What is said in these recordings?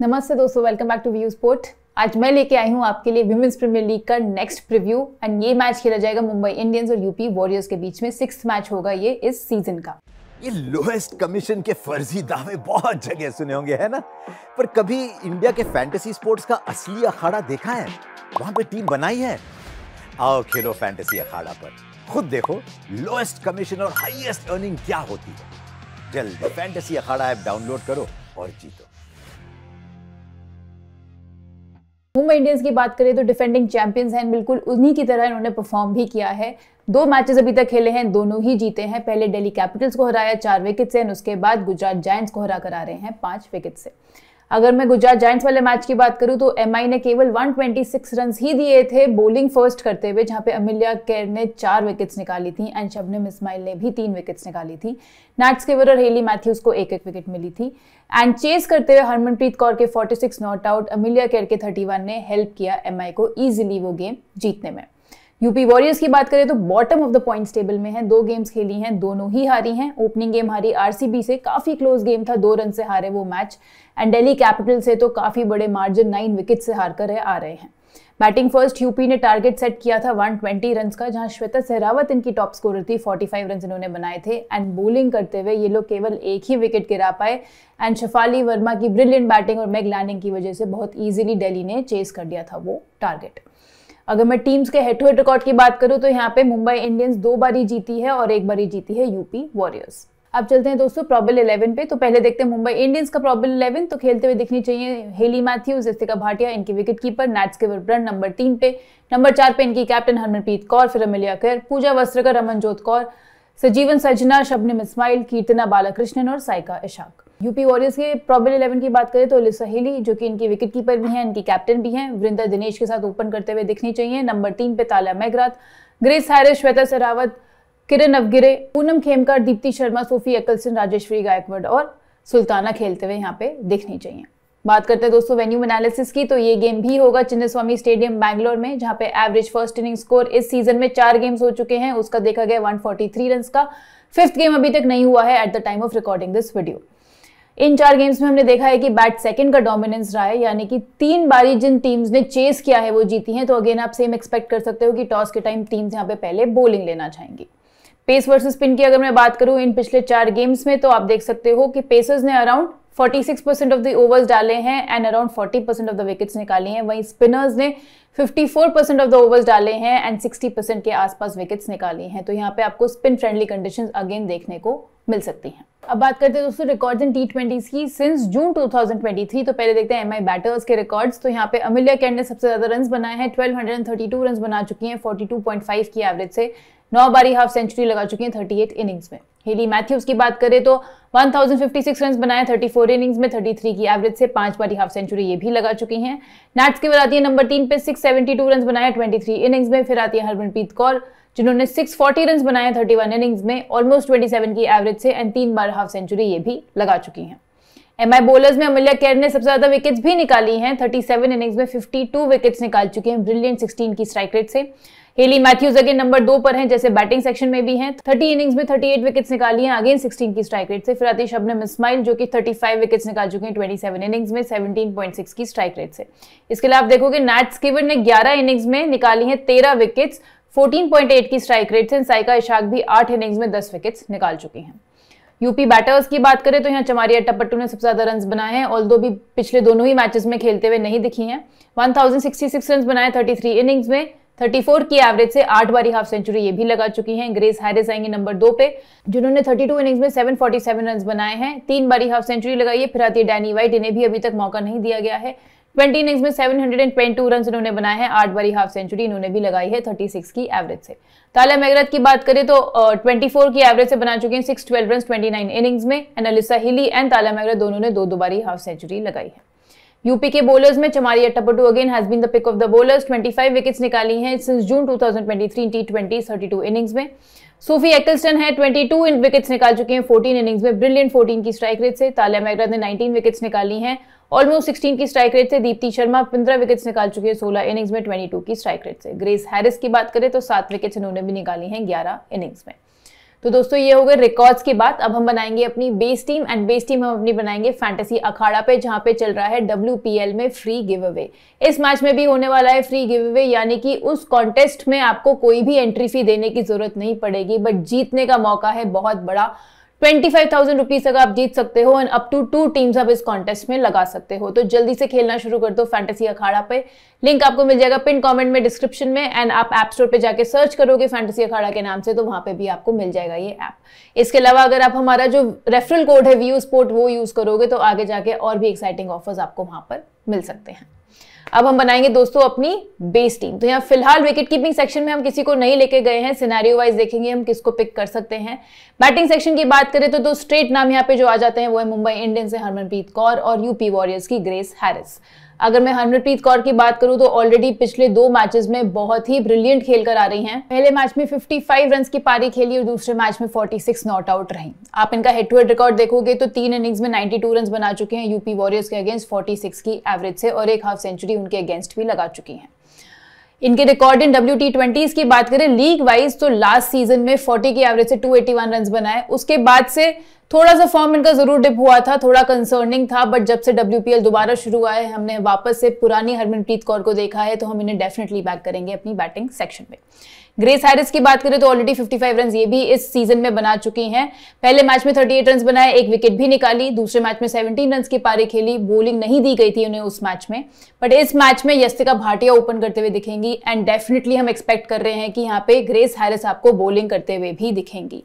नमस्ते दोस्तों welcome back to View Sport आज मैं लेके आई हूँ आपके लिए वुमेंस प्रीमियर लीग का नेक्स्ट प्रीव्यू एंड ये मैच खेला जाएगा मुंबई इंडियंस और यूपी वॉरियर्स के बीच में सिक्स मैच होगा ये इस सीजन का ये लोएस्ट कमीशन के फर्जी दावे बहुत जगह सुने होंगे है ना पर कभी इंडिया के फैंटेसी स्पोर्ट्स का असली अखाड़ा देखा है वहां पे टीम बनाई है आओ खेलो फैंटेसी अखाड़ा पर खुद देखो लोएस्ट कमीशन और हाईएस्ट अर्निंग क्या होती है जल्द फैंटेसी अखाड़ा ऐप डाउनलोड करो और जीतो मुंबई इंडियंस की बात करें तो डिफेंडिंग चैंपियंस हैं बिल्कुल उन्हीं की तरह इन्होंने परफॉर्म भी किया है दो मैचेस अभी तक खेले हैं दोनों ही जीते हैं पहले दिल्ली कैपिटल्स को हराया चार विकेट से और उसके बाद गुजरात जायंट्स को हरा कर आ रहे हैं पांच विकेट से अगर मैं गुजरात जायंट्स वाले मैच की बात करूं तो एम ने केवल 126 रन ही दिए थे बॉलिंग फर्स्ट करते हुए जहां पे अमिल्या केर ने चार विकेट्स निकाली थी एंड शबनम इस्माइल ने भी तीन विकेट्स निकाली थी नैट्स केवर और हेली मैथ्यूज को एक एक विकेट मिली थी एंड चेस करते हुए हरमनप्रीत कौर के 46 नॉट आउट अमिल्या केर के 31 ने हेल्प किया एम को ईजिली वो गेम जीतने में यूपी वॉरियर्स की बात करें तो bottom of the points table में है दो गेम्स खेली हैं दोनों ही हारी हैं ओपनिंग गेम हारी आरसीबी से काफी क्लोज गेम था दो रन से हारे वो मैच एंड डेली कैपिटल से तो काफी बड़े मार्जिन नाइन विकेट से हार कर आ रहे हैं बैटिंग फर्स्ट यूपी ने टारगेट सेट किया था 120 रन का जहां श्वेता सहरावत इनकी टॉप स्कोरर थी 45 रन इन्होंने बनाए थे एंड बोलिंग करते हुए ये लोग केवल एक ही विकेट गिरा पाए एंड शफाली वर्मा की ब्रिलियंट बैटिंग और मैग लैंडिंग की वजह से बहुत ईजिली डेली ने चेस कर दिया था वो टारगेट अगर मैं टीम्स के हेड टू हेड रिकॉर्ड की बात करूँ तो यहाँ पे मुंबई इंडियंस दो बारी जीती है और एक बारी जीती है यूपी वॉरियर्स अब चलते हैं दोस्तों प्रॉबल इलेवन पे तो पहले देखते हैं मुंबई इंडियंस का प्रॉबल इलेवन तो खेलते हुए दिखनी चाहिए हेली मैथ्यूज इस्तिका भाटिया इनके विकेट कीपर नैट्स के विवरण नंबर तीन पे नंबर चार पे इनकी कैप्टन हरमनप्रीत कौर फिर अमिलिया कर पूजा वस्त्रकर रमनजोत कौर सजीवन सजना शबनम इस्माइल कीर्तना बालाकृष्णन और साइका इशाक यूपी वॉरियर्स के प्रॉबल इलेवन की बात करें तो लिस सहेली जो कि इनकी विकेट कीपर भी हैं इनकी कैप्टन भी हैं वृंदा दिनेश के साथ ओपन करते हुए दिखनी चाहिए नंबर तीन पे Tahlia McGrath Grace Harris Shweta Sehrawat Kiran अवगिरे पूनम खेमकर दीप्ति शर्मा सोफी अकलसन राजेश्वरी गायकवाड और सुल्ताना खेलते हुए यहाँ पे दिखनी चाहिए बात करते हैं दोस्तों वेन्यू एनालिसिस की तो ये गेम भी होगा चिन्नस्वामी स्टेडियम बैंगलोर में जहां पे एवरेज फर्स्ट इनिंग स्कोर इस सीजन में चार गेम्स हो चुके हैं उसका देखा गया 143 रन का फिफ्थ गेम अभी तक नहीं हुआ है at the time of recording this video इन चार गेम्स में हमने देखा है कि बैट सेकंड का डोमिनेंस रहा है यानी कि तीन बारी जिन टीम्स ने चेस किया है वो जीती हैं तो अगेन आप सेम एक्सपेक्ट कर सकते हो कि टॉस के टाइम टीम्स यहाँ पे पहले बोलिंग लेना चाहेंगी पेस वर्सेस स्पिन की अगर मैं बात करूं इन पिछले चार गेम्स में तो आप देख सकते हो कि पेसर्स ने around 46 percent of the overs डाले हैं and around 40 percent of the wickets निकाली हैं वहीं स्पिनर्स ने 54 परसेंट ऑफ द ओवर्स डाले हैं एंड 60 परसेंट के आसपास विकेट्स निकाली हैं तो यहाँ पे आपको स्पिन फ्रेंडली कंडीशंस अगेन देखने को मिल सकती हैं अब बात करते हैं दोस्तों रिकॉर्ड इन टी ट्वेंटीज की सिंस जून 2023 तो पहले देखते हैं एमआई बैटर्स के रिकॉर्ड्स तो यहाँ पे अमिलिया कैंड ने सबसे ज़्यादा रन बनाए हैं 1232 हंड्रेड बना चुकी हैं 42.5 की एवरेज से नौ बारी हाफ सेंचुरी लगा चुकी हैं 38 इनिंग्स में हेली मैथ्यूज की बात करें तो 1056 रन बनाए 34 इनिंग्स में 33 की एवरेज से पांच बारी हाफ सेंचुरी ये भी लगा चुकी हैं नैट्स की बात आती है नंबर तीन पे 672 रन बनाए 23 इनिंग्स में फिर आती है हरमनप्रीत कौर जिन्होंने 640 रन बनाए 31 इनिंग्स में ऑलमोस्ट 27 की एवरेज से एंड तीन बार हाफ सेंचुरी ये भी लगा चुकी हैं आई बोलर्स में अमल्या कैर ने सबसे ज्यादा विकेट्स भी निकाली हैं 37 इनिंग्स में 52 विकेट्स निकाल चुके हैं ब्रिलियंट 16 की स्ट्राइक रेट से हेली मैथ्यूज अगेन नंबर दो पर हैं जैसे बैटिंग सेक्शन में भी हैं थर्टी इनिंग्स में थर्टी एट विकेट्स निकाली हैं अगेन सिक्सटीन की स्ट्राइक रेट से फिर आती शबनम इस्माइल जो कि थर्टी फाइव विकेट्स निकाल चुके हैं ट्वेंटी सेवन इनिंग्स में सेवनटीन पॉइंट सिक्स की स्ट्राइक रेट से इसके अलावा आप देखोगे नैट स्कीवर ने ग्यारह इनिंग्स में निकाली है तेरह विकेट्स फोर्टीन की स्ट्राइक रेट से साइका इशाक भी आठ इनिंग्स में दस विकेट्स निकाल चुकी हैं यूपी बैटर्स की बात करें तो यहाँ चमारिया टप्पट्टू ने सबसे ज्यादा रन बनाए हैं ऑल दो भी पिछले दोनों ही मैचेस में खेलते हुए नहीं दिखी हैं 1066 रन बनाए 33 इनिंग्स में 34 की एवरेज से आठ बारी हाफ सेंचुरी ये भी लगा चुकी हैं ग्रेस हैरिस आएंगे नंबर दो पे जिन्होंने 32 इनिंग्स में 747 रन बनाए हैं तीन बारी हाफ सेंचुरी लगाई है फिर आती है डैनी वाइट इन्हें भी अभी तक मौका नहीं दिया गया है 20 इनिंग्स में 722 रन इन्होंने बनाए हैं आठ बारी हाफ सेंचुरी इन्होंने भी लगाई है 36 की एवरेज से ताला मेगरत की बात करें तो uh, 24 की एवरेज से बना चुके हैं 612 रन 29 इनिंग्स में Alyssa Healy and Tahlia McGrath दोनों ने दो दो बारी हाफ सेंचुरी लगाई है यूपी के बोलर्स में Chamari Athapaththu again has been the pick of the bowlers 25 wickets निकाली हैं since June 2023 T twenty thirty innings में सोफी एक्टल्स्टन है 22 इन विकेट्स निकाल चुके हैं 14 इनिंग्स में ब्रिलियंट 14 की स्ट्राइक रेट से तालिया मैगरा ने 19 विकेट्स निकाली हैं ऑलमोस्ट सिक्सटीन की स्ट्राइक रेट से दीप्ति शर्मा पंद्रह विकेट्स निकाल चुके हैं सोलह इनिंग्स में ट्वेंटी की स्ट्राइक रेट से ग्रेस हैरिस की बात करें तो सात विकेट्स इन्होंने भी निकाली हैं ग्यारह इनिंग्स में तो दोस्तों ये हो गए रिकॉर्ड्स की बात अब हम बनाएंगे अपनी best team and best team हम अपनी बनाएंगे फैंटेसी अखाड़ा पे जहां पे चल रहा है डब्ल्यू में फ्री गिव अवे इस मैच में भी होने वाला है फ्री गिव अवे यानी कि उस कॉन्टेस्ट में आपको कोई भी एंट्री फी देने की जरूरत नहीं पड़ेगी बट जीतने का मौका है बहुत बड़ा ट्वेंटी फाइव थाउजेंड रुपीज तक आप जीत सकते हो and up to two teams आप इस कॉन्टेस्ट में लगा सकते हो तो जल्दी से खेलना शुरू कर दो फैंटेसी अखाड़ा पे लिंक आपको मिल जाएगा पिन कमेंट में डिस्क्रिप्शन में एंड आप ऐप स्टोर पे जाके सर्च करोगे फैंटेसी अखाड़ा के नाम से तो वहां पे भी आपको मिल जाएगा ये ऐप इसके अलावा अगर आप हमारा जो रेफरल कोड है व्यू स्पोर्ट वो यूज करोगे तो आगे जाके और भी एक्साइटिंग ऑफर्स आपको वहां पर मिल सकते हैं अब हम बनाएंगे दोस्तों अपनी बेस टीम तो यहाँ फिलहाल विकेट कीपिंग सेक्शन में हम किसी को नहीं लेके गए हैं सिनारियो वाइज देखेंगे हम किसको पिक कर सकते हैं बैटिंग सेक्शन की बात करें तो दो स्ट्रेट नाम यहाँ पे जो आ जाते हैं वो है मुंबई इंडियंस से हरमनप्रीत कौर और यूपी वॉरियर्स की ग्रेस हैरिस अगर मैं हरमनप्रीत कौर की बात करूं तो ऑलरेडी पिछले दो मैचेस में बहुत ही ब्रिलियंट खेल कर आ रही हैं पहले मैच में 55 रन की पारी खेली और दूसरे मैच में 46 नॉट आउट रही आप इनका हेड टू हेड रिकॉर्ड देखोगे तो तीन इनिंग्स में 92 रन बना चुके हैं यूपी वॉरियर्स के अगेंस्ट फोर्टी की एवरेज से और एक हाफ सेंचुरी उनके अगेंस्ट भी लगा चुकी हैं इनके रिकॉर्ड इन डब्ल्यू टी की बात करें लीग वाइज तो लास्ट सीजन में 40 की एवरेज से 281 रन बनाए उसके बाद से थोड़ा सा फॉर्म इनका जरूर डिप हुआ था थोड़ा कंसर्निंग था बट जब से डब्ल्यू दोबारा शुरू हुआ है हमने वापस से पुरानी हरमनप्रीत कौर को देखा है तो हम इन्हें डेफिनेटली बैक करेंगे अपनी बैटिंग सेक्शन में ग्रेस हैरिस की बात करें तो ऑलरेडी 55 रन ये भी इस सीजन में बना चुकी हैं पहले मैच में 38 रन बनाए एक विकेट भी निकाली दूसरे मैच में 17 रन की पारी खेली बॉलिंग नहीं दी गई थी उन्हें उस मैच में बट इस मैच में यस्तिका भाटिया ओपन करते हुए दिखेंगी एंड डेफिनेटली हम एक्सपेक्ट कर रहे हैं कि यहाँ पे ग्रेस हैरिस आपको बॉलिंग करते हुए भी दिखेंगी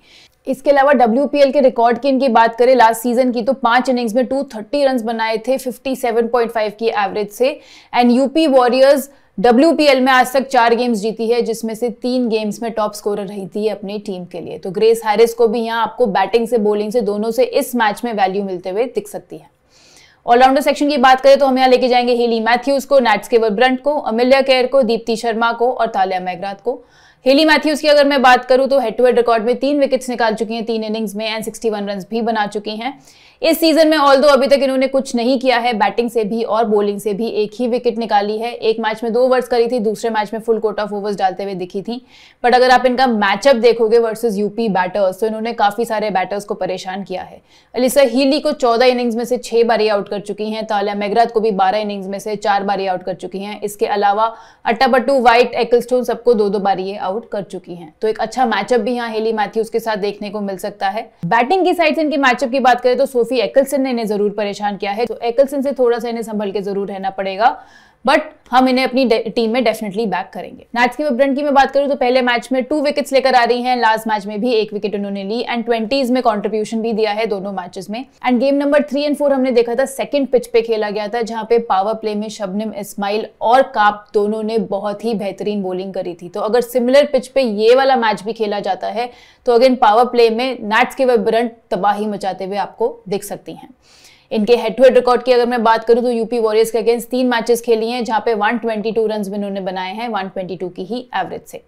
इसके अलावा डब्ल्यू के रिकॉर्ड की इनकी बात करें लास्ट सीजन की तो पांच इनिंग्स में 230 रन बनाए थे 57.5 की एवरेज से एंड यूपी वॉरियर्स डब्ल्यू में आज तक चार गेम्स जीती है जिसमें से तीन गेम्स में टॉप स्कोरर रही थी अपनी टीम के लिए तो ग्रेस हैरिस को भी यहाँ आपको बैटिंग से बॉलिंग से दोनों से इस मैच में वैल्यू मिलते हुए दिख सकती है ऑलराउंडर सेक्शन की बात करें तो हम यहाँ लेके जाएंगे हेली मैथ्यूज को नैट्स केवल ब्रंट को अमिल्या केयर को दीप्ति शर्मा को और तालिया मैगराथ को हेली मैथ्यूज की अगर मैं बात करूं तो हेड टू हेड रिकॉर्ड में तीन विकेट्स निकाल चुकी हैं तीन इनिंग्स में एंड वन रन भी बना चुकी हैं इस सीजन में ऑल अभी तक इन्होंने कुछ नहीं किया है बैटिंग से भी और बॉलिंग से भी एक ही विकेट निकाली है एक मैच में दो ओवर्स करी थी दूसरे मैच में फुल कोट ऑफ ओवर्स डालते हुए दिखी थी बट अगर आप इनका मैचअप देखोगे वर्सेज यूपी बैटर्स तो इन्होंने काफी सारे बैटर्स को परेशान किया है अलिसा हीली को चौदह इनिंग्स में से छह बारी आउट कर चुकी हैं तालिया मेघरात को भी बारह इनिंग्स में से चार ही आउट कर चुकी हैं इसके अलावा अट्टापट्टू व्हाइट एक्लस्टोन सबको दो दो बार ये आउट कर चुकी हैं तो एक अच्छा मैचअप भी यहाँ हेली मैथ्यूज के साथ देखने को मिल सकता है बैटिंग की साइड से इनके मैचअप की बात करें तो सोफी सोफी एकलसन ने इन्हें जरूर परेशान किया है तो एकलसन से थोड़ा सा इन्हें संभल के जरूर रहना पड़ेगा बट हम इन्हें अपनी टीम में डेफिनेटली बैक करेंगे नैट्स की विवरण की मैं बात करूं तो पहले मैच में टू विकेट्स लेकर आ रही हैं लास्ट मैच में भी एक विकेट उन्होंने ली एंड ट्वेंटीज में कंट्रीब्यूशन भी दिया है दोनों मैचेस में and game number three and four हमने देखा था सेकंड पिच पे खेला गया था जहां पे पावर प्ले में शबनम इस्माइल और काप दोनों ने बहुत ही बेहतरीन बॉलिंग करी थी तो अगर सिमिलर पिच पे ये वाला मैच भी खेला जाता है तो अगेन पावर प्ले में नैट्स के विवरण तबाही मचाते हुए आपको दिख सकती हैं इनके हेड टू हेड रिकॉर्ड की अगर मैं बात करूं तो यूपी वॉरियर्स के अगेंस्ट तीन मैचेस खेली हैं जहां पे 122 रन इन्होंने बनाए हैं 122 की ही एवरेज से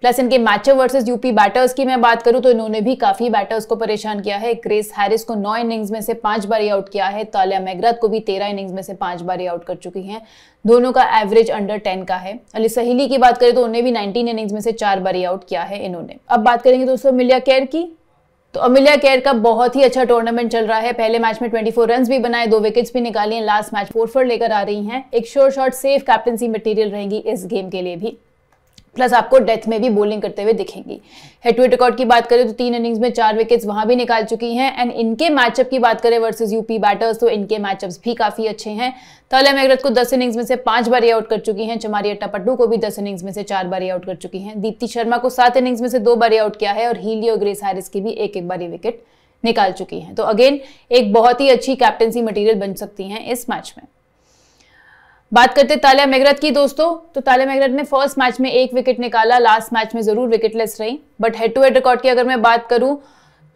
प्लस इनके मैच वर्सेस यूपी बैटर्स की मैं बात करूं तो इन्होंने भी काफी बैटर्स को परेशान किया है क्रेस हैरिस को नौ इनिंग्स में से पांच बार आउट किया है तालिया मैगरात को भी तेरह इनिंग्स में से पांच बार आउट कर चुकी हैं दोनों का एवरेज अंडर टेन का है अली सहेली की बात करें तो उन्हें भी नाइनटीन इनिंग्स में से चार बार आउट किया है इन्होंने अब बात करेंगे दोस्तों मिलिया केयर की तो अमिलिया केयर का बहुत ही अच्छा टूर्नामेंट चल रहा है पहले मैच में 24 रन भी बनाए दो विकेट्स भी निकाली लास्ट मैच फोर फोर लेकर आ रही हैं एक sure shot safe captaincy material रहेंगी इस गेम के लिए भी प्लस आपको डेथ में भी बॉलिंग करते हुए दिखेंगी हेड टू रिकॉर्ड की बात करें तो तीन इनिंग्स में चार विकेट्स वहां भी निकाल चुकी हैं एंड इनके मैचअप की बात करें वर्सेस यूपी बैटर्स तो इनके मैचअप्स भी काफी अच्छे हैं तले मेघरत को दस इनिंग्स में से पांच बार आउट कर चुकी हैं चमारी अट्टापटू को भी दस इनिंग्स में से चार बार आउट कर चुकी हैं दीप्ति शर्मा को सात इनिंग्स में से दो बार आउट किया है और हीली और ग्रेस हैरिस की भी एक एक बार विकेट निकाल चुकी हैं तो अगेन एक बहुत ही अच्छी कैप्टनसी मटेरियल बन सकती हैं इस मैच में बात करते तालिया मेघरथ की दोस्तों तो तालिया मेघरत ने फर्स्ट मैच में एक विकेट निकाला लास्ट मैच में जरूर विकेटलेस रही but head to head record की अगर मैं बात करूं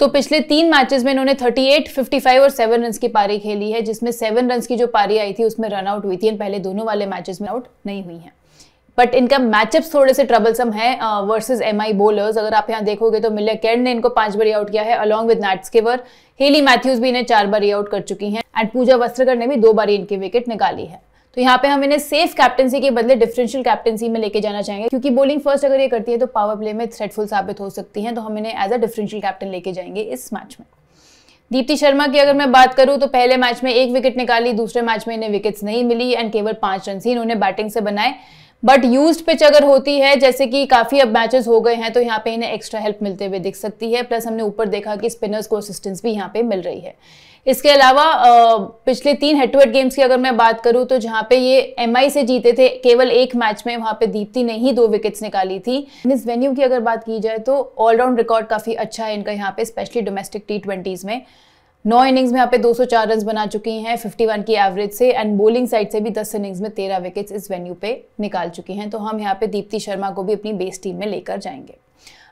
तो पिछले तीन मैचेस में इन्होंने 38, 55 और 7 रन की पारी खेली है जिसमें 7 रन की जो पारी आई थी उसमें रन आउट हुई थी एंड पहले दोनों वाले मैचेस में आउट नहीं हुई हैं बट इनका मैचअप्स थोड़े से ट्रबलसम है वर्सेस एम आई बोलर्स अगर आप यहाँ देखोगे तो मिले कैंड ने इनको पांच बार आउट किया है along with Nat Sciver Hayley Matthews भी इन्हें चार बार आउट कर चुकी हैं एंड पूजा वस्त्रकर ने भी दो बार इनकी विकेट निकाली है तो यहाँ पे हम इन्हें सेफ कैप्टनसी के बदले डिफरेंशियल कैप्टनसी में लेके जाना चाहेंगे क्योंकि बोलिंग फर्स्ट अगर ये करती है तो पावर प्ले में थ्रेटफुल साबित हो सकती है तो हम इन्हें एज अ डिफरेंशियल कैप्टन लेके जाएंगे इस मैच में दीप्ति शर्मा की अगर मैं बात करूं तो पहले मैच में एक विकेट निकाली दूसरे मैच में इन्हें विकेट्स नहीं मिली एंड केवल पांच रन ही इन्होंने बैटिंग से बनाए बट यूज पिच अगर होती है जैसे कि काफ़ी अब मैचेस हो गए हैं तो यहाँ पे इन्हें एक्स्ट्रा हेल्प मिलते हुए दिख सकती है प्लस हमने ऊपर देखा कि स्पिनर्स को असिस्टेंस भी यहाँ पे मिल रही है इसके अलावा पिछले तीन हेड टू हेड गेम्स की अगर मैं बात करूँ तो जहाँ पे ये एम से जीते थे केवल एक मैच में वहाँ पे दीप्ति ने ही दो विकेट्स निकाली थी इस वेन्यू की अगर बात की जाए तो ऑलराउंड रिकॉर्ड काफ़ी अच्छा है इनका यहाँ पे स्पेशली डोमेस्टिक टी में नौ इनिंग्स में यहाँ पे 204 रन बना चुकी हैं 51 की एवरेज से एंड बोलिंग साइड से भी 10 इनिंग्स में 13 विकेट्स इस वेन्यू पे निकाल चुकी हैं तो हम यहाँ पे दीप्ति शर्मा को भी अपनी बेस टीम में लेकर जाएंगे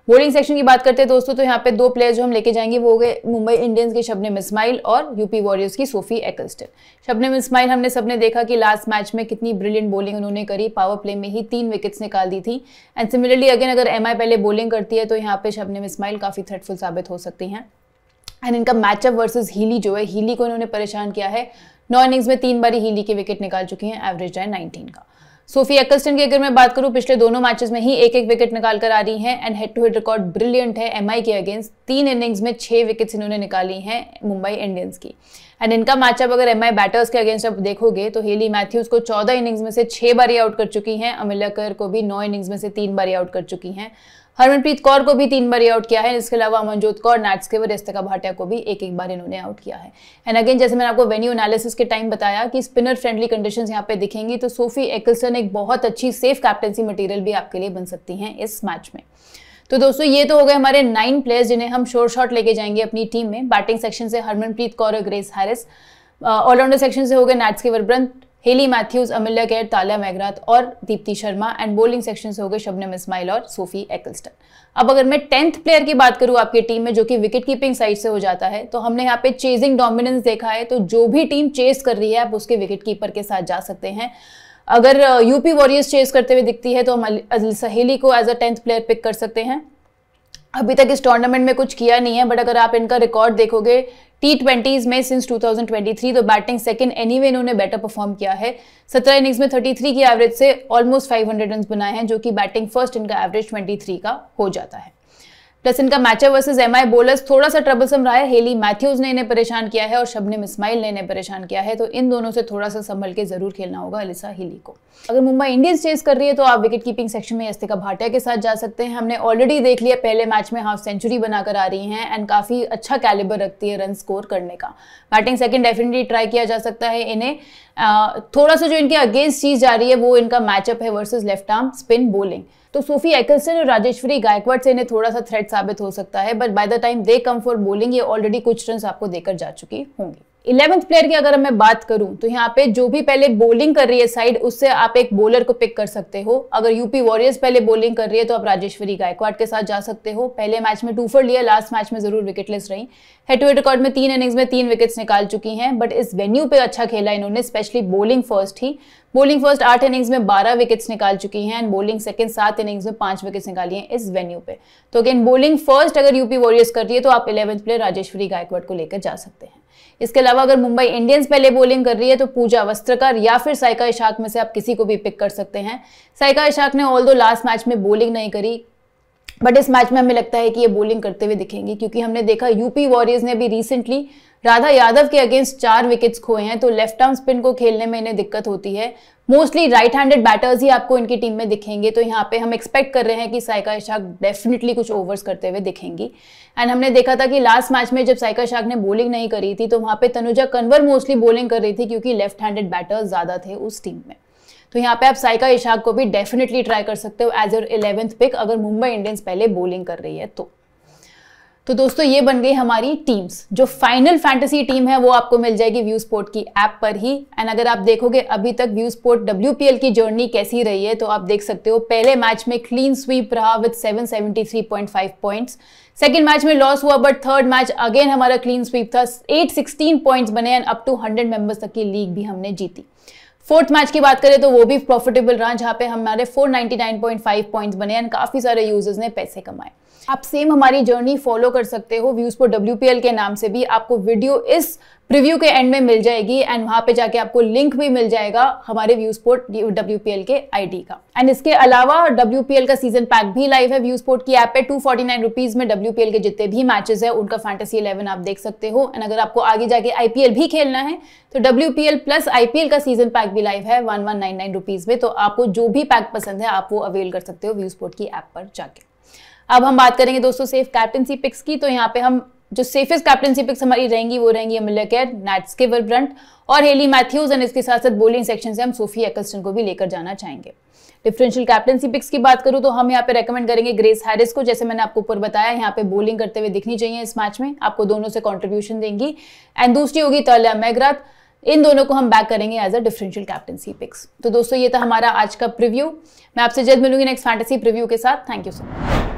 बोलिंग सेक्शन की बात करते हैं दोस्तों तो यहाँ पे दो प्लेयर जो हम लेके जाएंगे वो हो गए मुंबई इंडियंस के शबनम इस्माइल और यूपी वॉरियर्स की सोफी एक्स्टर शबनम इस्माइल हमने सबने देखा कि लास्ट मैच में कितनी ब्रिलियंट बॉलिंग उन्होंने करी पावर प्ले में ही तीन विकेट्स निकाल दी थी एंड सिमिलरली अगेन अगर एम पहले बॉलिंग करती है तो यहाँ पे शबनम इस्माइल काफ़ी थ्रेटफुल साबित हो सकती हैं एंड इनका मैचअप वर्सेस हीली जो है हीली को इन्होंने परेशान किया है नौ इनिंग्स में तीन बारी हीली के विकेट निकाल चुकी हैं एवरेज है नाइनटीन का सोफी एक्लस्टन की अगर मैं बात करूं पिछले दोनों मैचेस में ही एक एक विकेट निकाल कर आ रही हैं and head to head record brilliant है एमआई के अगेंस्ट तीन इनिंग्स में छह विकेट्स इन्होंने निकाली हैं मुंबई इंडियंस की एंड इनका मैचअप अगर एमआई बैटर्स के अगेंस्ट आप देखोगे तो हेली मैथ्यूज को चौदह इनिंग्स में से छह बारी आउट कर चुकी हैं अमिलाकर को भी नौ इनिंग्स में से तीन बारी आउट कर चुकी हैं हरमनप्रीत कौर को भी तीन बार आउट किया है इसके अलावा अमनजोत कौर नाट्स के रेस्तका भाटिया को भी एक एक बार इन्होंने आउट किया है एंड अगेन जैसे मैंने आपको वेन्यू एनालिसिस के टाइम बताया कि स्पिनर फ्रेंडली कंडीशंस यहाँ पे दिखेंगी तो सोफी एकल्सन एक बहुत अच्छी सेफ कैप्टनसी मटेरियल भी आपके लिए बन सकती हैं इस मैच में तो दोस्तों ये तो हो गए हमारे नाइन प्लेयर्स जिन्हें हम शोर शॉट लेके जाएंगे अपनी टीम में बैटिंग सेक्शन से हरमनप्रीत कौर और ग्रेस हैरिस ऑलराउंडर सेक्शन से हो गए नैट्स के ब्रंथ हेली मैथ्यूज अमिल्या गैर तालिया मैगरात और Deepti Sharma and bowling section हो गए शबनम इस्माइल और सोफी एक्लस्टन अब अगर मैं टेंथ प्लेयर की बात करूँ आपकी टीम में जो कि विकेट कीपिंग साइड से हो जाता है तो हमने यहाँ पे चेजिंग डोमिनेंस देखा है तो जो भी टीम चेस कर रही है आप उसके विकेट कीपर के साथ जा सकते हैं अगर यूपी वॉरियर्स चेस करते हुए दिखती है तो हम सहेली को as a tenth player pick कर सकते हैं अभी तक इस टूर्नामेंट में कुछ किया नहीं है बट अगर आप इनका रिकॉर्ड देखोगे टी ट्वेंटीज़ में सिंस 2023 तो बैटिंग सेकंड वे इन्होंने बेटर परफॉर्म किया है 17 इनिंग्स में 33 की एवरेज से ऑलमोस्ट 500 रन बनाए हैं जो कि बैटिंग फर्स्ट इनका एवरेज 23 का हो जाता है प्लस इनका matchup versus M I bowlers थोड़ा सा ट्रबलसम रहा है हेली मैथ्यूज ने इन्हें परेशान किया है और शबनम इस्माइल ने इन्हें परेशान किया है तो इन दोनों से थोड़ा सा संभल के जरूर खेलना होगा अलिसा हेली को अगर मुंबई इंडियंस चेस कर रही है तो आप विकेट कीपिंग सेक्शन में यस्तिका भाटिया के साथ जा सकते हैं हमने ऑलरेडी देख लिया पहले मैच में हाफ सेंचुरी बनाकर आ रही हैं एंड काफ़ी अच्छा कैलिबर रखती है रन स्कोर करने का बैटिंग सेकेंड डेफिनेटली ट्राई किया जा सकता है इन्हें थोड़ा सा जो इनके अगेंस्ट चीज़ जा रही है वो इनका मैचअप है versus left arm spin bowling तो सोफी एक्सन और राजेश्वरी गायकवाड़ से इन्हें थोड़ा सा थ्रेट साबित हो सकता है but by the time they come for bowling ये ऑलरेडी कुछ रन आपको देकर जा चुकी होंगी इलेवेंथ प्लेयर की अगर मैं बात करूं तो यहाँ पे जो भी पहले बॉलिंग कर रही है साइड उससे आप एक बॉलर को पिक कर सकते हो अगर यूपी वॉरियर्स पहले बॉलिंग कर रही है तो आप राजेश्वरी गायकवाड़ के साथ जा सकते हो पहले मैच में टू फोर लिया लास्ट मैच में जरूर विकेटलेस रही हेड टू हेड रिकॉर्ड में तीन इनिंग्स में तीन विकेट्स निकाल चुकी हैं बट इस वेन्यू पे अच्छा खेला इन्होंने स्पेशली बॉलिंग फर्स्ट ही बॉलिंग फर्स्ट आठ इनिंग्स में बारह विकेट्स निकाल चुकी हैं एंड बॉलिंग सेकंड सात इनिंग्स में पांच विकेट्स निकाली हैं इस वेन्यू पे तो अगेन बॉलिंग फर्स्ट अगर यूपी वॉरियर्स कर रही है तो आप इलेवंथ प्लेयर राजेश्वरी गायकवाड़ को लेकर जा सकते हैं इसके अलावा अगर मुंबई इंडियंस पहले बॉलिंग कर रही है तो पूजा वस्त्रकर या फिर साइका इशाक में से आप किसी को भी पिक कर सकते हैं साइका इशाक ने ऑल लास्ट मैच में बॉलिंग नहीं करी बट इस मैच में हमें लगता है कि ये बॉलिंग करते हुए दिखेंगे क्योंकि हमने देखा यूपी वॉरियर्स ने भी रिसेंटली राधा यादव के अगेंस्ट चार विकेट्स खोए हैं तो लेफ्ट आर्म स्पिन को खेलने में इन्हें दिक्कत होती है मोस्टली राइट हैंडेड बैटर्स ही आपको इनकी टीम में दिखेंगे तो यहाँ पे हम एक्सपेक्ट कर रहे हैं कि साइका इशाक डेफिनेटली कुछ ओवर्स करते हुए दिखेंगी एंड हमने देखा था कि लास्ट मैच में जब साइका शाह ने बॉलिंग नहीं करी थी तो वहाँ पे तनुजा कन्वर मोस्टली बॉलिंग कर रही थी क्योंकि लेफ्ट हैंडेड बैटर्स ज़्यादा थे उस टीम में तो यहाँ पे आप साइका इशाक को भी डेफिनेटली ट्राई कर सकते हो एज योर इलेवेंथ पिक अगर मुंबई इंडियंस पहले बॉलिंग कर रही है तो तो दोस्तों ये बन गई हमारी टीम्स जो फाइनल फैंटेसी टीम है वो आपको मिल जाएगी व्यू स्पोर्ट की ऐप पर ही एंड अगर आप देखोगे अभी तक व्यू स्पोर्ट डब्ल्यू की जर्नी कैसी रही है तो आप देख सकते हो पहले मैच में क्लीन स्वीप रहा विद 773.5 पॉइंट्स सेकेंड मैच में लॉस हुआ बट थर्ड मैच अगेन हमारा क्लीन स्वीप था एट पॉइंट्स बने end up to hundred members तक की लीग भी हमने जीती फोर्थ मैच की बात करें तो वो भी प्रॉफिटेबल रहा जहाँ पे हमारे 499.5 पॉइंट्स बने एंड काफ़ी सारे यूजर्स ने पैसे कमाए आप सेम हमारी जर्नी फॉलो कर सकते हो व्यूज फॉर डब्ल्यू के नाम से भी आपको वीडियो इस प्रीव्यू के एंड में मिल जाएगी एंड वहाँ पे जाके आपको लिंक भी मिल जाएगा हमारे व्यू स्पोर्ट डब्ल्यू के आईडी का एंड इसके अलावा डब्ल्यू का सीजन पैक भी लाइव है व्यू स्पोर्ट की ऐप पे टू फोर्टी नाइन रुपीज में डब्ल्यू के जितने भी मैचेस है उनका फैंटेसी इलेवन आप देख सकते हो एंड अगर आपको आगे जाके आईपीएल भी खेलना है तो डब्ल्यू प्लस आईपीएल का सीजन पैक भी लाइव है one one nine nine rupees में तो आपको जो भी पैक पसंद है आप वो अवेल कर सकते हो व्यू स्पोर्ट की ऐप पर जाके अब हम बात करेंगे दोस्तों सेफ कैप्टनसी पिक्स की तो यहाँ पे हम जो सेफेस्ट कैप्टनसी पिक्स हमारी रहेंगी वो रहेंगी अमिलिया कैर केवर वर्ब्रंट और हेली मैथ्यूज एंड इसके साथ साथ बोलिंग सेक्शन से हम सोफी एक्स्टन को भी लेकर जाना चाहेंगे डिफरेंशियल कैप्टनसी पिक्स की बात करूं तो हम यहाँ पे रेकमेंड करेंगे ग्रेस हैरिस को जैसे मैंने आपको ऊपर बताया यहाँ पे बोलिंग करते हुए दिखनी चाहिए इस मैच में आपको दोनों से कॉन्ट्रीब्यूशन देंगी एंड दूसरी होगी तलिया मैगरात इन दोनों को हम बैक करेंगे as a differential captaincy picks तो दोस्तों ये था हमारा आज का प्रिव्यू मैं आपसे जल्द मिलूंगी नेक्स्ट फैंटेसी प्रिव्यू के साथ थैंक यू सो मच